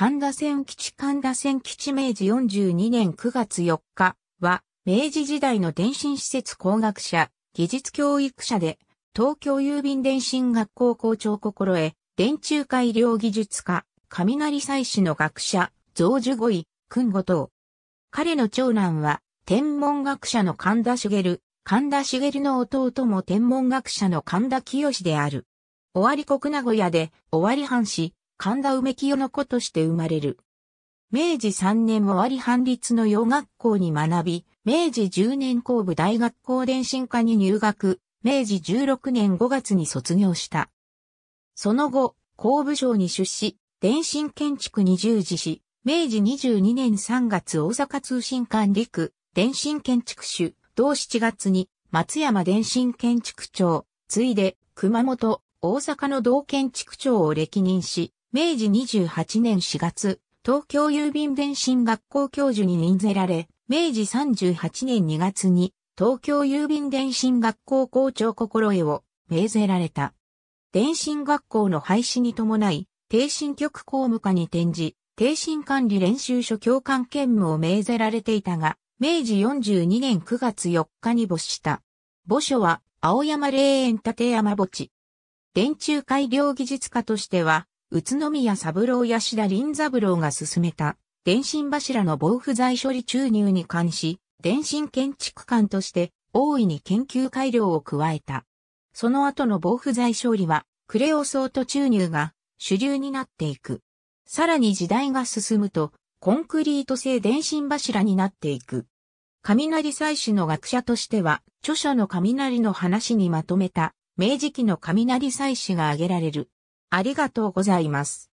神田線基地神田線基地明治42年9月4日は、明治時代の電信施設工学者、技術教育者で、東京郵便電信学校校長心得、電柱改良技術家、雷祭祀の学者、増樹五位、訓後等。彼の長男は、天文学者の神田茂、神田茂の弟も天文学者の神田清である。尾張国名古屋で、尾張藩士、神田梅清の子として生まれる。明治3年終わり藩立の洋学校に学び、明治10年工部大学校電信科に入学、明治16年5月に卒業した。その後、工部省に出資、電信建築に従事し、明治22年3月大阪通信管理区、電信建築主、同7月に松山電信建築長、ついで熊本、大阪の同建築長を歴任し、明治28年4月、東京郵便電信学校教授に任せられ、明治38年2月に東京郵便電信学校校長心得を命ぜられた。電信学校の廃止に伴い、定信局公務課に転じ、定信管理練習所教官兼務を命ぜられていたが、明治42年9月4日に没した。墓所は青山霊園立山墓地。電柱改良技術家としては、宇都宮三郎や志田林三郎が進めた、電信柱の防腐剤処理注入に関し、電信建築館として大いに研究改良を加えた。その後の防腐剤処理は、クレオソート注入が主流になっていく。さらに時代が進むと、コンクリート製電信柱になっていく。雷祭祀の学者としては、著書の雷の話にまとめた、明治期の雷祭祀が挙げられる。ありがとうございます。